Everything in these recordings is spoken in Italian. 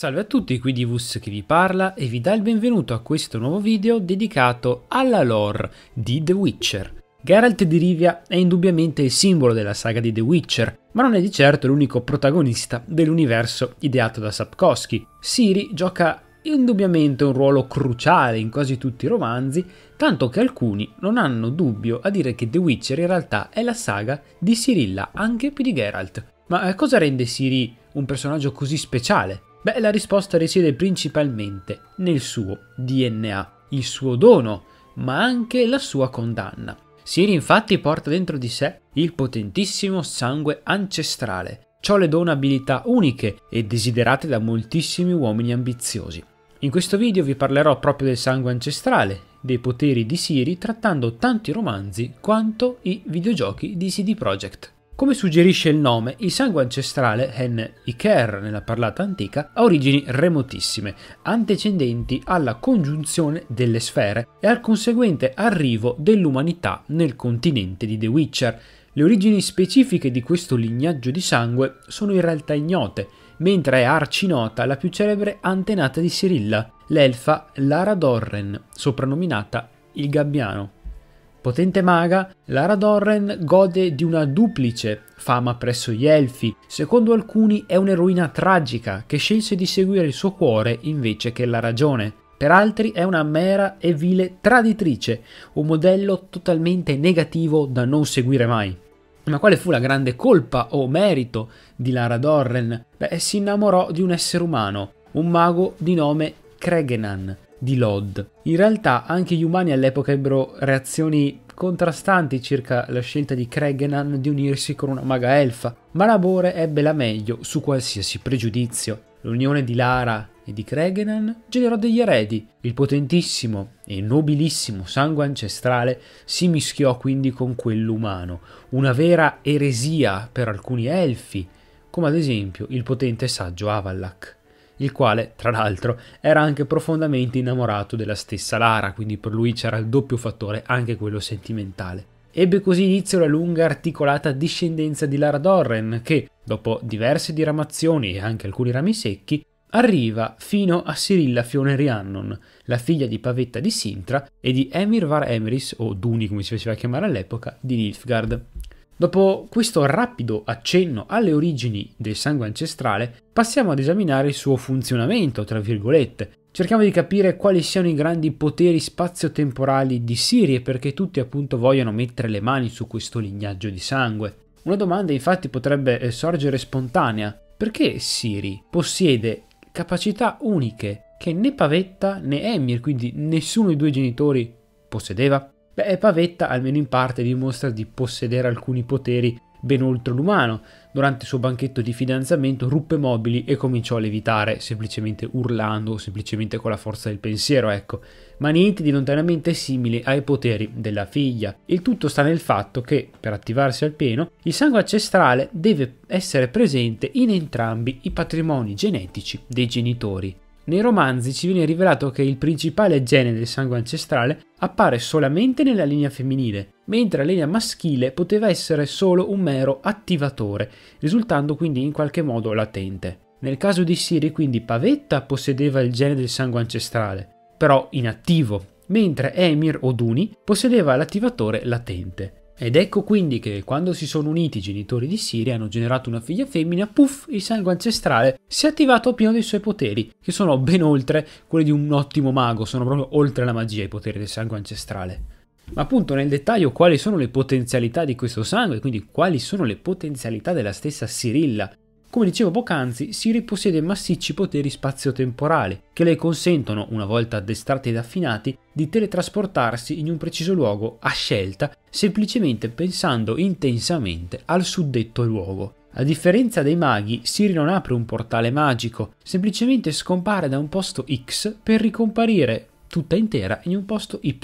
Salve a tutti, qui Divus che vi parla e vi dà il benvenuto a questo nuovo video dedicato alla lore di The Witcher. Geralt di Rivia è indubbiamente il simbolo della saga di The Witcher, ma non è di certo l'unico protagonista dell'universo ideato da Sapkowski. Siri gioca indubbiamente un ruolo cruciale in quasi tutti i romanzi, tanto che alcuni non hanno dubbio a dire che The Witcher in realtà è la saga di Cirilla, anche più di Geralt. Ma eh, cosa rende Siri un personaggio così speciale? Beh, la risposta risiede principalmente nel suo DNA, il suo dono, ma anche la sua condanna. Siri infatti porta dentro di sé il potentissimo sangue ancestrale. Ciò le dona abilità uniche e desiderate da moltissimi uomini ambiziosi. In questo video vi parlerò proprio del sangue ancestrale, dei poteri di Siri trattando tanto i romanzi quanto i videogiochi di CD Projekt. Come suggerisce il nome, il sangue ancestrale, en Iker nella parlata antica, ha origini remotissime, antecedenti alla congiunzione delle sfere e al conseguente arrivo dell'umanità nel continente di The Witcher. Le origini specifiche di questo lignaggio di sangue sono in realtà ignote, mentre è arcinota la più celebre antenata di Cirilla, l'elfa Lara Dorren, soprannominata il Gabbiano. Potente maga, Lara Dorren gode di una duplice fama presso gli elfi. Secondo alcuni è un'eroina tragica che scelse di seguire il suo cuore invece che la ragione. Per altri è una mera e vile traditrice, un modello totalmente negativo da non seguire mai. Ma quale fu la grande colpa o merito di Lara Dorren? Beh, si innamorò di un essere umano, un mago di nome Kregenan, di Lod. In realtà anche gli umani all'epoca ebbero reazioni contrastanti circa la scelta di Kregenan di unirsi con una maga elfa, ma Labore ebbe la meglio su qualsiasi pregiudizio. L'unione di Lara e di Kregenan generò degli eredi. Il potentissimo e nobilissimo sangue ancestrale si mischiò quindi con quello umano, una vera eresia per alcuni elfi, come ad esempio il potente saggio Avallak il quale, tra l'altro, era anche profondamente innamorato della stessa Lara, quindi per lui c'era il doppio fattore, anche quello sentimentale. Ebbe così inizio la lunga articolata discendenza di Lara Dorren, che, dopo diverse diramazioni e anche alcuni rami secchi, arriva fino a Sirilla Fione Rhiannon, la figlia di Pavetta di Sintra e di Emir Var Emeris, o Duni come si faceva chiamare all'epoca, di Nilfgaard, Dopo questo rapido accenno alle origini del sangue ancestrale, passiamo ad esaminare il suo funzionamento, tra virgolette. Cerchiamo di capire quali siano i grandi poteri spazio-temporali di Siri e perché tutti appunto vogliono mettere le mani su questo lignaggio di sangue. Una domanda infatti potrebbe eh, sorgere spontanea. Perché Siri possiede capacità uniche che né Pavetta né Emir, quindi nessuno dei due genitori, possedeva? Beh, Pavetta, almeno in parte, dimostra di possedere alcuni poteri ben oltre l'umano. Durante il suo banchetto di fidanzamento ruppe mobili e cominciò a levitare, semplicemente urlando o semplicemente con la forza del pensiero, ecco, ma niente di lontanamente simile ai poteri della figlia. Il tutto sta nel fatto che, per attivarsi al pieno, il sangue ancestrale deve essere presente in entrambi i patrimoni genetici dei genitori. Nei romanzi ci viene rivelato che il principale gene del sangue ancestrale appare solamente nella linea femminile, mentre la linea maschile poteva essere solo un mero attivatore, risultando quindi in qualche modo latente. Nel caso di Siri quindi Pavetta possedeva il gene del sangue ancestrale, però inattivo, mentre Emir Oduni possedeva l'attivatore latente. Ed ecco quindi che quando si sono uniti i genitori di Siri hanno generato una figlia femmina, puff, il sangue ancestrale si è attivato pieno dei suoi poteri, che sono ben oltre quelli di un ottimo mago, sono proprio oltre la magia i poteri del sangue ancestrale. Ma appunto nel dettaglio quali sono le potenzialità di questo sangue, quindi quali sono le potenzialità della stessa Sirilla, come dicevo poc'anzi, Siri possiede massicci poteri spazio-temporali, che le consentono, una volta addestrati ed affinati, di teletrasportarsi in un preciso luogo a scelta, semplicemente pensando intensamente al suddetto luogo. A differenza dei maghi, Siri non apre un portale magico, semplicemente scompare da un posto X per ricomparire tutta intera in un posto Y,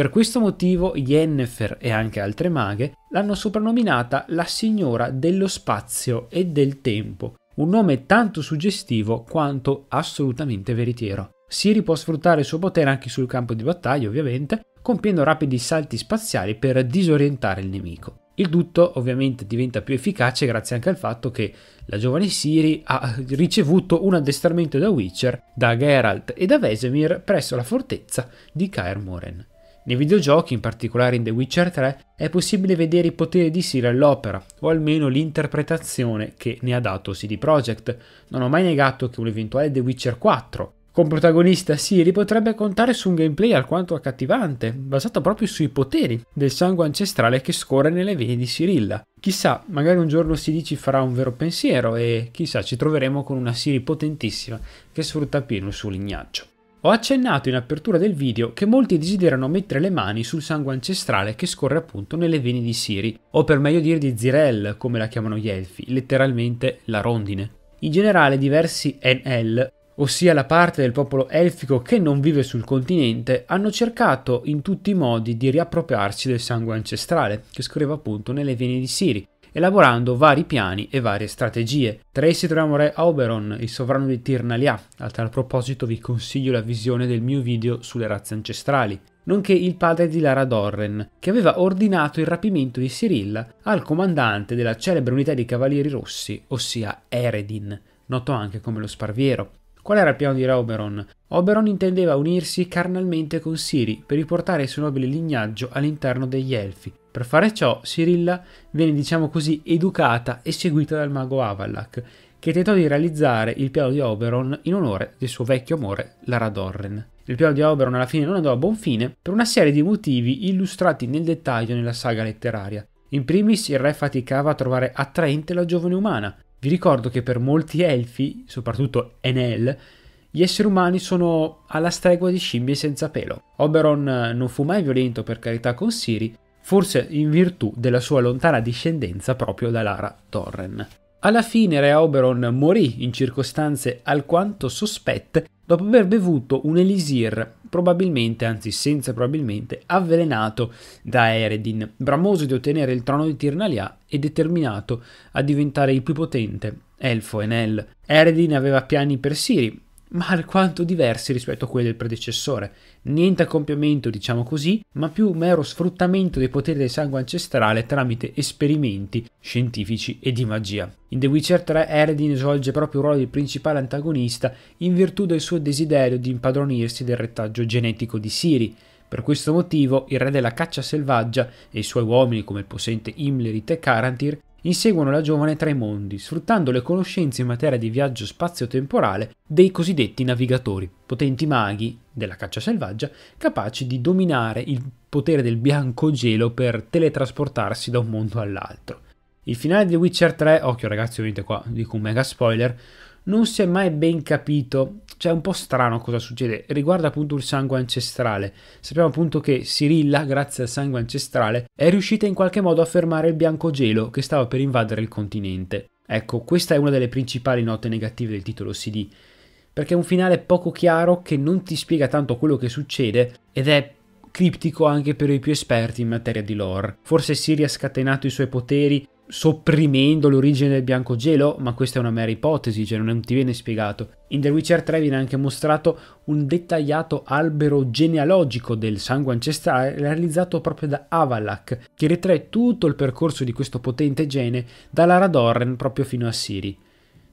per questo motivo Yennefer e anche altre maghe l'hanno soprannominata la signora dello spazio e del tempo, un nome tanto suggestivo quanto assolutamente veritiero. Siri può sfruttare il suo potere anche sul campo di battaglia, ovviamente, compiendo rapidi salti spaziali per disorientare il nemico. Il tutto ovviamente diventa più efficace grazie anche al fatto che la giovane Siri ha ricevuto un addestramento da Witcher, da Geralt e da Vesemir presso la fortezza di Kaer Moren. Nei videogiochi, in particolare in The Witcher 3, è possibile vedere i poteri di Siri all'opera, o almeno l'interpretazione che ne ha dato CD Projekt. Non ho mai negato che un eventuale The Witcher 4 con protagonista Siri potrebbe contare su un gameplay alquanto accattivante, basato proprio sui poteri del sangue ancestrale che scorre nelle vene di Cirilla. Chissà, magari un giorno Siri ci farà un vero pensiero e chissà ci troveremo con una Siri potentissima che sfrutta appieno il suo lignaccio. Ho accennato in apertura del video che molti desiderano mettere le mani sul sangue ancestrale che scorre appunto nelle vene di Siri, o per meglio dire di Zirel, come la chiamano gli elfi, letteralmente la rondine. In generale diversi NL ossia la parte del popolo elfico che non vive sul continente, hanno cercato in tutti i modi di riappropriarsi del sangue ancestrale, che scorreva appunto nelle vene di Siri, elaborando vari piani e varie strategie. Tra essi troviamo Re Oberon, il sovrano di Tirnalia, a tal proposito vi consiglio la visione del mio video sulle razze ancestrali, nonché il padre di Lara Dorren, che aveva ordinato il rapimento di Sirilla al comandante della celebre unità di cavalieri rossi, ossia Eredin, noto anche come lo Sparviero. Qual era il piano di Re Oberon? Oberon intendeva unirsi carnalmente con Siri per riportare il suo nobile lignaggio all'interno degli Elfi, per fare ciò, Cirilla viene diciamo così educata e seguita dal mago Avalak, che tentò di realizzare il piano di Oberon in onore del suo vecchio amore, Lara Dorren. Il piano di Oberon alla fine non andò a buon fine per una serie di motivi illustrati nel dettaglio nella saga letteraria. In primis il re faticava a trovare attraente la giovane umana. Vi ricordo che per molti elfi, soprattutto Enel, gli esseri umani sono alla stregua di scimmie senza pelo. Oberon non fu mai violento per carità con Siri, forse in virtù della sua lontana discendenza proprio da Lara Torren. Alla fine Re Oberon morì in circostanze alquanto sospette dopo aver bevuto un elisir probabilmente, anzi senza probabilmente, avvelenato da Eredin, bramoso di ottenere il trono di Tirnalia e determinato a diventare il più potente elfo Enel. Eredin aveva piani per Siri, ma alquanto diversi rispetto a quelli del predecessore. Niente accoppiamento, diciamo così, ma più mero sfruttamento dei poteri del sangue ancestrale tramite esperimenti scientifici e di magia. In The Witcher 3 Eredin svolge proprio il ruolo di principale antagonista in virtù del suo desiderio di impadronirsi del retaggio genetico di Siri, per questo motivo il re della caccia selvaggia e i suoi uomini come il possente Imlerith e Karantir inseguono la giovane tra i mondi, sfruttando le conoscenze in materia di viaggio spazio-temporale dei cosiddetti navigatori, potenti maghi della caccia selvaggia, capaci di dominare il potere del bianco gelo per teletrasportarsi da un mondo all'altro. Il finale di The Witcher 3, occhio ragazzi ovviamente qua dico un mega spoiler, non si è mai ben capito, cioè è un po' strano cosa succede, riguarda appunto il sangue ancestrale. Sappiamo appunto che Cirilla, grazie al sangue ancestrale, è riuscita in qualche modo a fermare il bianco gelo che stava per invadere il continente. Ecco, questa è una delle principali note negative del titolo CD, perché è un finale poco chiaro che non ti spiega tanto quello che succede ed è criptico anche per i più esperti in materia di lore. Forse Siri ha scatenato i suoi poteri sopprimendo l'origine del bianco gelo, ma questa è una mera ipotesi, cioè non ti viene spiegato. In The Witcher 3 viene anche mostrato un dettagliato albero genealogico del sangue ancestrale realizzato proprio da Avalak, che ritrae tutto il percorso di questo potente gene dalla Radorren proprio fino a Siri.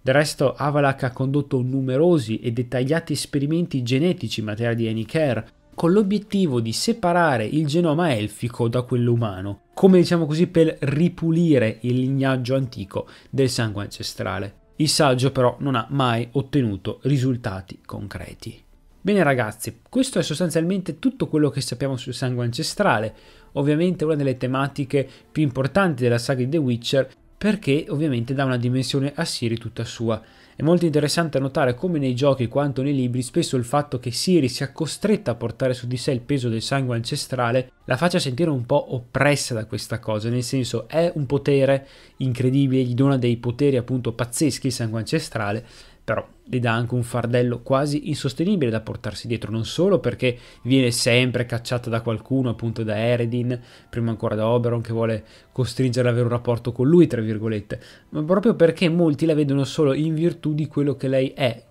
Del resto Avalak ha condotto numerosi e dettagliati esperimenti genetici in materia di Anycare, con l'obiettivo di separare il genoma elfico da quello umano, come diciamo così per ripulire il lignaggio antico del sangue ancestrale. Il saggio però non ha mai ottenuto risultati concreti. Bene ragazzi, questo è sostanzialmente tutto quello che sappiamo sul sangue ancestrale, ovviamente una delle tematiche più importanti della saga di The Witcher perché ovviamente dà una dimensione a Siri tutta sua. È molto interessante notare come nei giochi quanto nei libri spesso il fatto che Siri sia costretta a portare su di sé il peso del sangue ancestrale la faccia sentire un po' oppressa da questa cosa, nel senso è un potere incredibile, gli dona dei poteri appunto pazzeschi il sangue ancestrale, però le dà anche un fardello quasi insostenibile da portarsi dietro, non solo perché viene sempre cacciata da qualcuno, appunto da Eredin, prima ancora da Oberon che vuole costringerla ad avere un rapporto con lui, tra virgolette, ma proprio perché molti la vedono solo in virtù di quello che lei è,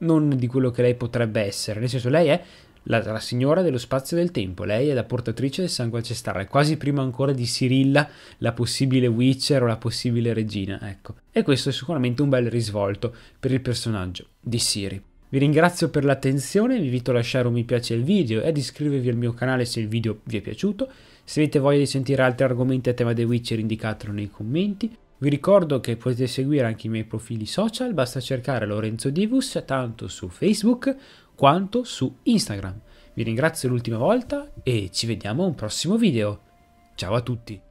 non di quello che lei potrebbe essere, nel senso lei è la, la, signora dello spazio e del tempo. Lei è la portatrice del sangue ancestrale, quasi prima ancora di Cirilla, la possibile Witcher o la possibile regina, ecco. E questo è sicuramente un bel risvolto per il personaggio di Siri. Vi ringrazio per l'attenzione, vi invito a lasciare un mi piace al video e ad iscrivervi al mio canale se il video vi è piaciuto. Se avete voglia di sentire altri argomenti a tema dei Witcher indicatelo nei commenti. Vi ricordo che potete seguire anche i miei profili social, basta cercare Lorenzo Divus tanto su Facebook quanto su Instagram. Vi ringrazio l'ultima volta e ci vediamo a un prossimo video. Ciao a tutti!